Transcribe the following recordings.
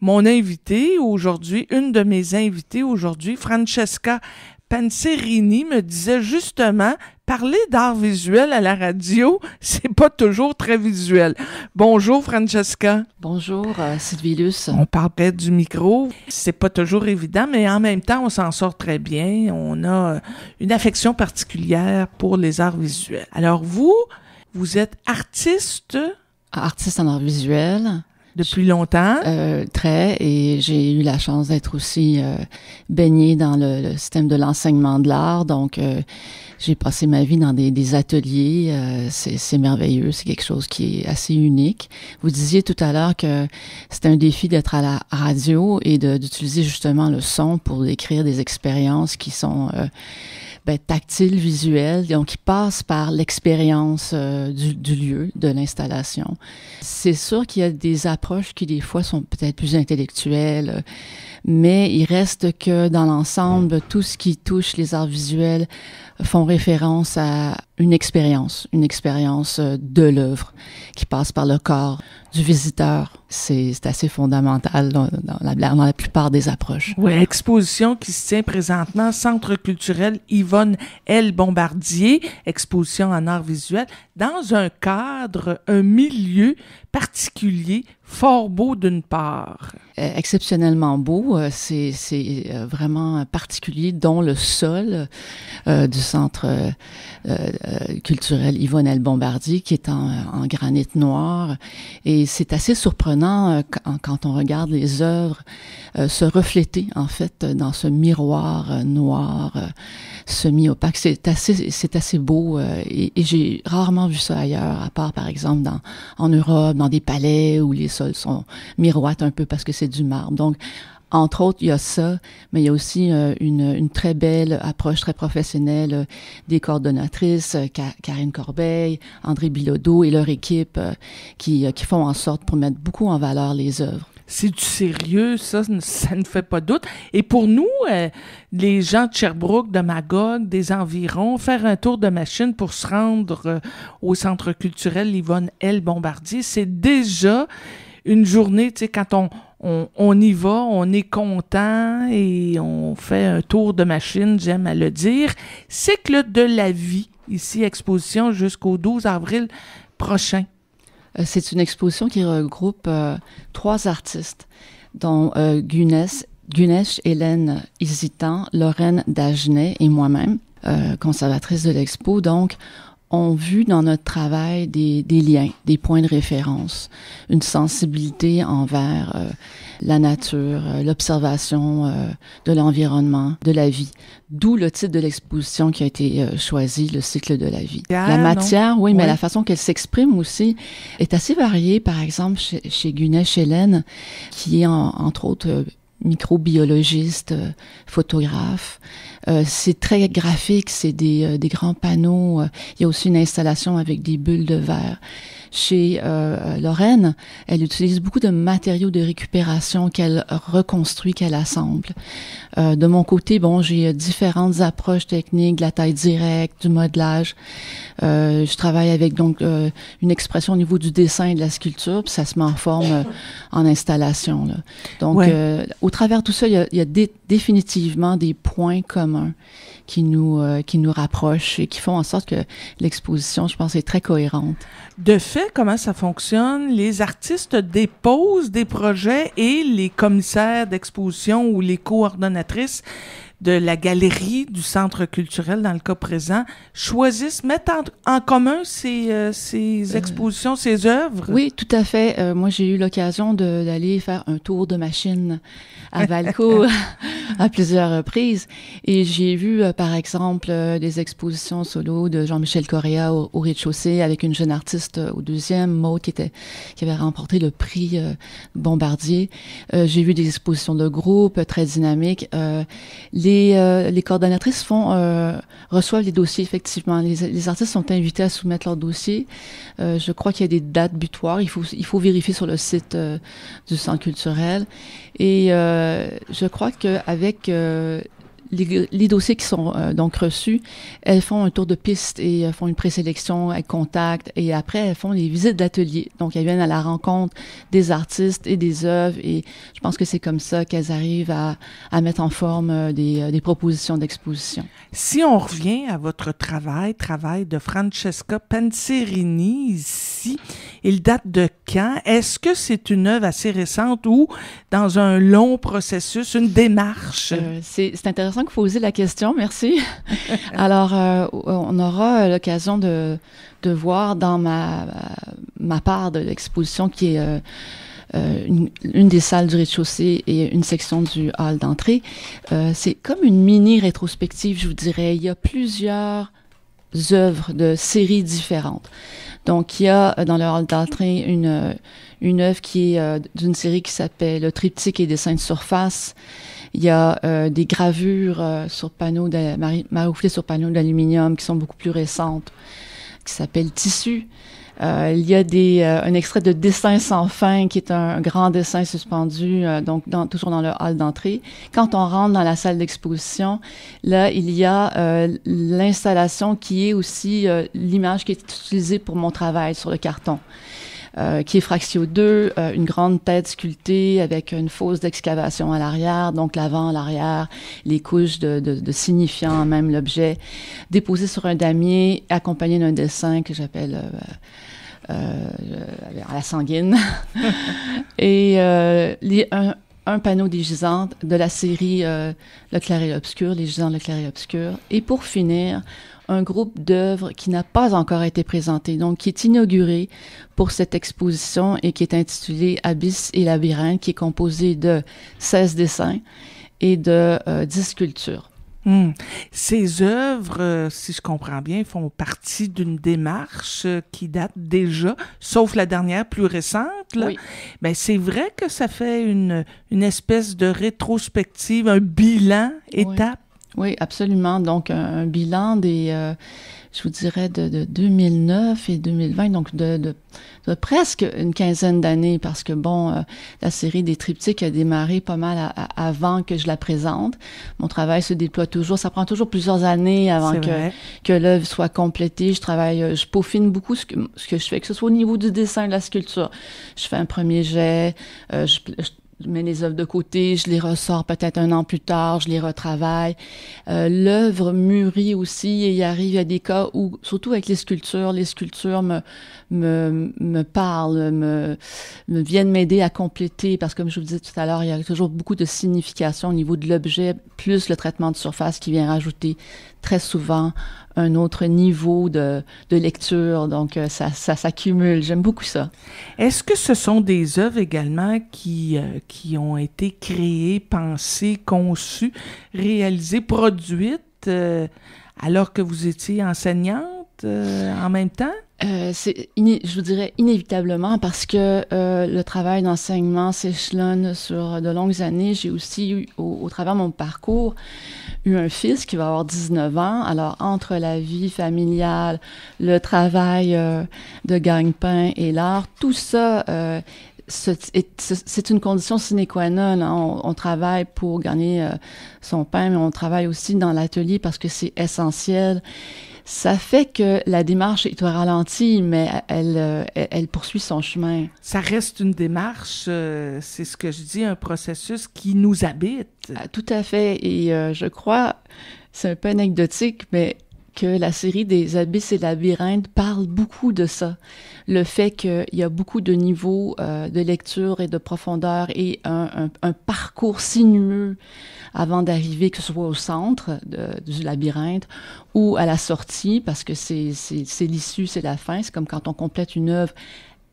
mon invité aujourd'hui, une de mes invitées aujourd'hui, Francesca Panserini, me disait justement, parler d'art visuel à la radio, c'est pas toujours très visuel. Bonjour Francesca. Bonjour euh, Sylvie On parle près du micro, c'est pas toujours évident, mais en même temps, on s'en sort très bien. On a euh, une affection particulière pour les arts visuels. Alors vous, vous êtes artiste. Artiste en art visuel depuis longtemps. Euh, très, et j'ai eu la chance d'être aussi euh, baignée dans le, système de l'enseignement de l'art. Donc, euh, j'ai passé ma vie dans des, des ateliers. Euh, c'est merveilleux, c'est quelque chose qui est assez unique. Vous disiez tout à l'heure que c'était un défi d'être à la radio et d'utiliser justement le son pour décrire des expériences qui sont euh, ben, tactile, visuel, donc qui passe par l'expérience euh, du, du, lieu, de l'installation. C'est sûr qu'il y a des approches qui des fois sont peut-être plus intellectuelles, mais il reste que dans l'ensemble, tout ce qui touche les arts visuels font référence à, une expérience, une expérience euh, de l'œuvre qui passe par le corps du visiteur. C'est assez fondamental dans, la, plupart des approches. Oui, exposition qui se tient présentement, Centre culturel Yvonne L. Bombardier, exposition en art visuel, dans un cadre, un milieu particulier, fort beau d'une part. Euh, exceptionnellement beau, euh, c'est vraiment particulier, dont le sol du centre euh, culturel Yvonne Bombardier qui est en, granit noir. Et c'est assez surprenant euh, quand, on regarde les œuvres euh, se refléter, en fait, dans ce miroir noir semi-opaque. C'est assez, c'est assez beau et, j'ai rarement vu ça ailleurs, à part, par exemple, en Europe, dans des palais où les sols sont miroitent un peu parce que c'est du marbre. Donc, entre autres, il y a ça, mais il y a aussi euh, une, très belle approche très professionnelle euh, des coordonnatrices, euh, Karine Corbeil, André Bilodeau et leur équipe qui, font en sorte pour mettre beaucoup en valeur les œuvres. C'est du sérieux, ça, ça ne fait pas doute. Et pour nous, les gens de Sherbrooke, de Magog, des environs, faire un tour de machine pour se rendre au Centre culturel Yvonne L. Bombardier, c'est déjà une journée, tu sais, quand on, on, y va, on est content et on fait un tour de machine, j'aime à le dire. Cycle de la vie, ici, exposition jusqu'au 12 avril prochain. Euh, c'est une exposition qui regroupe euh, trois artistes, dont euh, Gunesh, Hélène Isitan, Lorraine Dagenet et moi-même, conservatrice de l'expo. Donc, ont vu dans notre travail des, liens, des points de référence, une sensibilité envers euh, la nature, euh, l'observation euh, de l'environnement, de la vie. D'où le titre de l'exposition qui a été choisi, le cycle de la vie. la matière, oui, mais la façon qu'elle s'exprime aussi est assez variée. Par exemple, chez, chez Gunesh Hélène, qui est entre autres microbiologiste, photographe, euh, c'est très graphique, c'est des, euh, grands panneaux. Euh, il y a aussi une installation avec des bulles de verre. Chez Lorraine, elle utilise beaucoup de matériaux de récupération qu'elle reconstruit, qu'elle assemble. de mon côté, bon, j'ai différentes approches techniques, de la taille directe, du modelage. je travaille avec donc une expression au niveau du dessin et de la sculpture, puis ça se met en forme en installation. Donc, au travers tout ça, il y a, définitivement des points communs qui nous, euh, qui nous rapprochent et qui font en sorte que l'exposition, je pense, est très cohérente. De fait, comment ça fonctionne? Les artistes déposent des projets et les commissaires d'exposition ou les coordonnatrices de la galerie, du centre culturel dans le cas présent, choisissent, mettent en, commun ces, euh, ces euh, expositions, ces œuvres? Oui, tout à fait. Euh, moi, j'ai eu l'occasion d'aller faire un tour de machine à Valco à plusieurs reprises et j'ai vu, par exemple, des expositions solo de Jean-Michel Correa au, rez-de-chaussée avec une jeune artiste au deuxième, Maud, qui, était, qui avait remporté le prix Bombardier. j'ai vu des expositions de groupe très dynamiques les, euh, les coordonnatrices font, euh, reçoivent les dossiers, effectivement. Les, artistes sont invités à soumettre leurs dossiers. Euh, je crois qu'il y a des dates butoirs. Il faut, il faut vérifier sur le site du Centre culturel. Et je crois qu'avec les, les, dossiers qui sont euh, donc reçus, elles font un tour de piste et euh, font une présélection, elles contact. et après elles font les visites d'atelier. Donc elles viennent à la rencontre des artistes et des œuvres et je pense que c'est comme ça qu'elles arrivent à, mettre en forme euh, des, des, propositions d'exposition. Si on revient à votre travail, travail de Francesca Panserini ici, il date de quand? Est-ce que c'est une œuvre assez récente ou dans un long processus, une démarche? Euh, c'est intéressant que vous posiez la question, merci. Alors, euh, on aura l'occasion de, voir dans ma, part de l'exposition qui est... Euh, une, des salles du rez-de-chaussée et une section du hall d'entrée. c'est comme une mini rétrospective, je vous dirais. Il y a plusieurs œuvres de séries différentes. Donc, il y a euh, dans le hall d'entrée une, euh, une œuvre qui est euh, d'une série qui s'appelle Le triptyque et dessins de surface. Il y a des gravures sur panneaux, de, marouflées sur panneaux d'aluminium qui sont beaucoup plus récentes, qui s'appellent Tissu. Euh, il y a euh, un extrait de Dessin sans fin, qui est un, grand dessin suspendu, euh, donc dans, toujours dans le hall d'entrée. Quand on rentre dans la salle d'exposition, là, il y a l'installation qui est aussi l'image qui est utilisée pour mon travail sur le carton. Euh, qui est fractio 2, euh, une grande tête sculptée avec une fosse d'excavation à l'arrière, donc l'avant, l'arrière, les couches de, de, de signifiant même l'objet, déposé sur un damier, accompagné d'un dessin que j'appelle euh, euh à la sanguine. Et les, un, un panneau des gisantes de la série euh, Le clair et l'obscur, Les gisantes, le clair et l'obscur. Et pour finir, un groupe d'œuvres qui n'a pas encore été présenté, donc qui est inauguré pour cette exposition et qui est intitulé Abyss et labyrinthe, qui est composé de 16 dessins et de 10 euh, sculptures. Hmm. Ces œuvres, euh, si je comprends bien, font partie d'une démarche euh, qui date déjà, sauf la dernière plus récente. Là. Ben, c'est vrai que ça fait une, espèce de rétrospective, un bilan, étape. Oui, absolument. Donc, un, bilan des, euh, je vous dirais, de, 2009 et 2020, donc de, presque une quinzaine d'années, parce que, bon, euh, la série des triptyques a démarré pas mal avant que je la présente. Mon travail se déploie toujours, ça prend toujours plusieurs années avant que, l'œuvre soit complétée. Je travaille, euh, je peaufine beaucoup ce que, ce que je fais, que ce soit au niveau du dessin, de la sculpture. Je fais un premier jet, euh, je mets les œuvres de côté, je les ressors peut-être un an plus tard, je les retravaille. Euh, L'œuvre mûrit aussi et il arrive à des cas où, surtout avec les sculptures, les sculptures me, me, me parlent, me, me viennent m'aider à compléter parce que comme je vous disais tout à l'heure, il y a toujours beaucoup de signification au niveau de l'objet, plus le traitement de surface qui vient rajouter très souvent un autre niveau de, lecture. Donc, euh, ça, ça s'accumule. J'aime beaucoup ça. Est-ce que ce sont des œuvres également qui, euh, qui ont été créées, pensées, conçues, réalisées, produites euh, alors que vous étiez enseignante? Euh, en même temps? Euh, c'est je vous dirais inévitablement parce que euh, le travail d'enseignement s'échelonne sur de longues années. J'ai aussi au, travers de mon parcours, eu un fils qui va avoir 19 ans. Alors, entre la vie familiale, le travail de gagne-pain et l'art, tout ça c'est une condition sine qua non. Hein. On, travaille pour gagner son pain, mais on travaille aussi dans l'atelier parce que c'est essentiel ça fait que la démarche est ralentie, mais elle, euh, elle, poursuit son chemin. Ça reste une démarche, euh, c'est ce que je dis, un processus qui nous habite. Ah, tout à fait. Et euh, je crois, c'est un peu anecdotique, mais que la série des abysses et labyrinthes parle beaucoup de ça. Le fait qu'il y a beaucoup de niveaux euh, de lecture et de profondeur et un, parcours sinueux avant d'arriver, que ce soit au centre du labyrinthe ou à la sortie, parce que c'est l'issue, c'est la fin. C'est comme quand on complète une œuvre,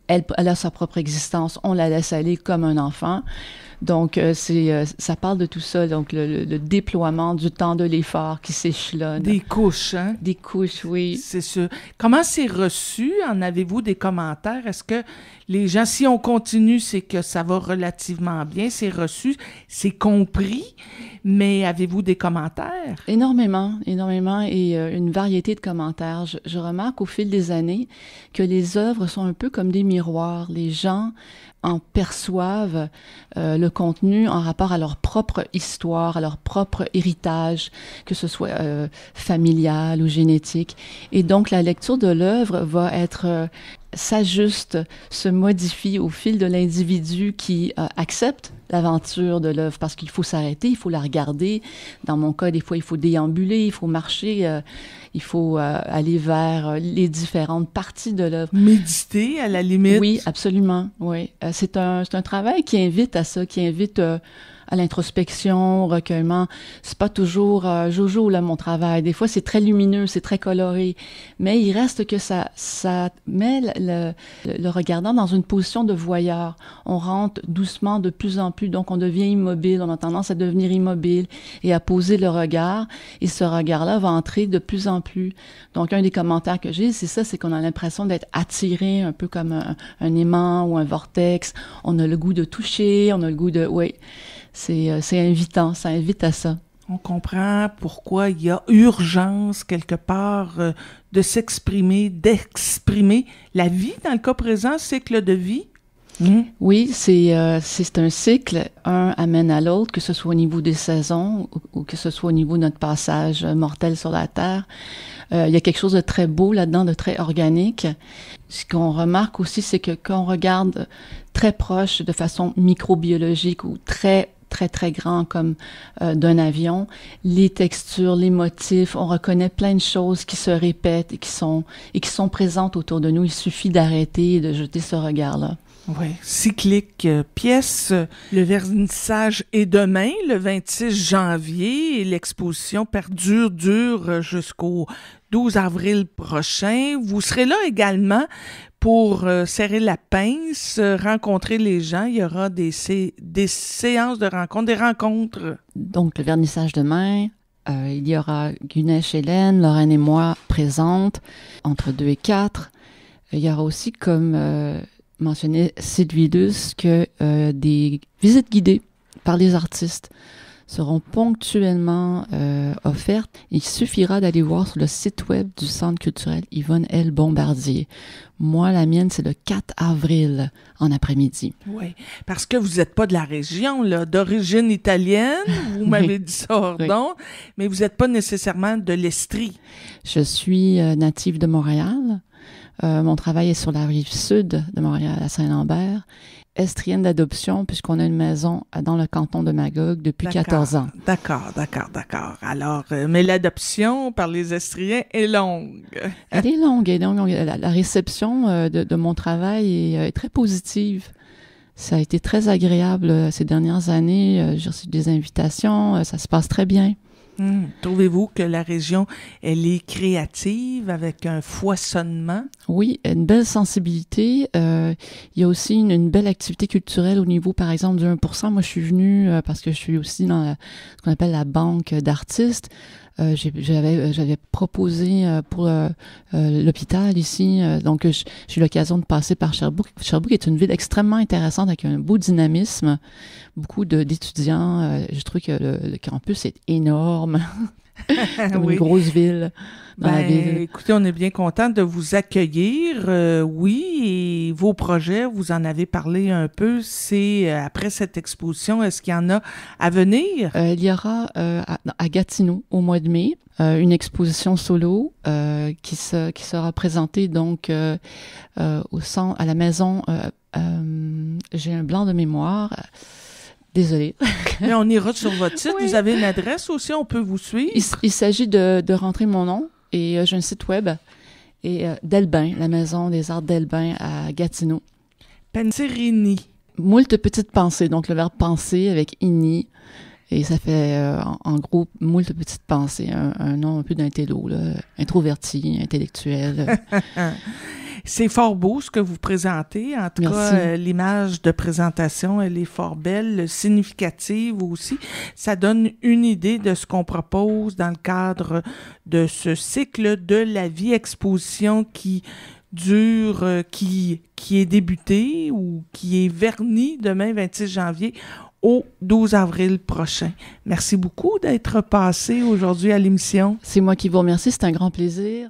elle a sa propre existence, on la laisse aller comme un enfant. Donc, euh, c'est, euh, ça parle de tout ça, donc le, le déploiement du temps de l'effort qui s'échelonne. Des couches, hein? Des couches, oui. C'est sûr. Comment c'est reçu? En avez-vous des commentaires? Est-ce que les gens, si on continue, c'est que ça va relativement bien, c'est reçu, c'est compris, mais avez-vous des commentaires? Énormément, énormément, et euh, une variété de commentaires. Je, remarque au fil des années que les œuvres sont un peu comme des miroirs. Les gens en perçoivent euh, le contenu en rapport à leur propre histoire, à leur propre héritage, que ce soit euh, familial ou génétique. Et donc la lecture de l'œuvre va être s'ajuste, se modifie au fil de l'individu qui euh, accepte l'aventure de l'œuvre parce qu'il faut s'arrêter, il faut la regarder. Dans mon cas, des fois, il faut déambuler, il faut marcher, euh, il faut euh, aller vers les différentes parties de l'œuvre. Méditer à la limite. Oui, absolument. Oui, c'est un, un travail qui invite à ça, qui invite à l'introspection, au recueillement. C'est pas toujours euh, jojo là mon travail. Des fois c'est très lumineux, c'est très coloré, mais il reste que ça ça met le, le, regardant dans une position de voyeur. On rentre doucement de plus en plus, donc on devient immobile. On a tendance à devenir immobile et à poser le regard. Et ce regard-là va entrer de plus en plus. Donc un des commentaires que j'ai, c'est ça, c'est qu'on a l'impression d'être attiré un peu comme un, aimant ou un vortex. On a le goût de toucher, on a le goût de, oui c'est, euh, c'est invitant, ça invite à ça. On comprend pourquoi il y a urgence quelque part euh, de s'exprimer, d'exprimer. La vie, dans le cas présent, cycle de vie. Hmm? Oui, c'est euh, c'est un cycle. Un amène à l'autre, que ce soit au niveau des saisons ou, que ce soit au niveau de notre passage mortel sur la terre. il y a quelque chose de très beau là-dedans, de très organique. Ce qu'on remarque aussi, c'est que quand on regarde très proche, de façon microbiologique ou très très, très grand comme euh, d'un avion. Les textures, les motifs, on reconnaît plein de choses qui se répètent et qui sont, et qui sont présentes autour de nous. Il suffit d'arrêter et de jeter ce regard-là. Oui, cyclique euh, pièce. Le vernissage est demain, le 26 janvier, et l'exposition perdure, dure euh, jusqu'au 12 avril prochain. Vous serez là également pour euh, serrer la pince, euh, rencontrer les gens. Il y aura des, des séances de rencontres, des rencontres. Donc, le vernissage demain, euh, il y aura Gunesh, Hélène, Lorraine et moi présentes entre deux et 4. Il y aura aussi, comme mentionné Sylvie que des visites guidées par les artistes seront ponctuellement euh, offertes. Il suffira d'aller voir sur le site web du Centre culturel Yvonne L. Bombardier. Moi, la mienne, c'est le 4 avril en après-midi. Oui, parce que vous n'êtes pas de la région, là, d'origine italienne, vous m'avez dit ça, pardon, mais vous n'êtes pas nécessairement de l'Estrie. Je suis euh, native de Montréal. Euh, mon travail est sur la rive sud de Montréal, à Saint-Lambert. Estrienne d'adoption, puisqu'on a une maison dans le canton de Magog depuis 14 ans. D'accord, d'accord, d'accord. Alors, euh, mais l'adoption par les Estriens est longue. Elle est longue, longue. La, réception euh, de, mon travail est, très positive. Ça a été très agréable ces dernières années. J'ai reçu des invitations, ça se passe très bien. Hmm. Trouvez-vous que la région, elle est créative avec un foisonnement? Oui, une belle sensibilité. Euh, il y a aussi une, belle activité culturelle au niveau, par exemple, du 1 Moi, je suis venue euh, parce que je suis aussi dans ce qu'on appelle la banque d'artistes. Euh, j'avais euh, j'avais proposé euh, pour l'hôpital ici. donc, j'ai eu l'occasion de passer par Sherbrooke. Sherbrooke est une ville extrêmement intéressante avec un beau dynamisme, beaucoup d'étudiants. je trouve que le campus est énorme. oui. une grosse ben, ville. Écoutez, on est bien content de vous accueillir. Euh, oui, vos projets, vous en avez parlé un peu. C'est euh, après cette exposition, est-ce qu'il y en a à venir? Euh, il y aura à, Gatineau au mois de mai. une exposition solo qui, qui sera présentée donc au centre, à la maison. J'ai un blanc de mémoire Désolée. Mais on ira sur votre site. Vous avez une adresse aussi, on peut vous suivre. Il, s'agit de, rentrer mon nom et euh, j'ai un site web. Et euh, Delbin, la maison des arts Delbin à Gatineau. Penserini. Moult petites pensées, donc le verbe penser avec ini. Et ça fait euh, en, gros moult petites pensées, un, nom un peu d'intello, introverti, intellectuel. C'est fort beau ce que vous présentez. En tout cas, euh, l'image de présentation, elle est fort belle, significative aussi. Ça donne une idée de ce qu'on propose dans le cadre de ce cycle de la vie exposition qui dure, euh, qui, qui est débuté ou qui est verni demain 26 janvier au 12 avril prochain. Merci beaucoup d'être passé aujourd'hui à l'émission. C'est moi qui vous remercie, c'est un grand plaisir.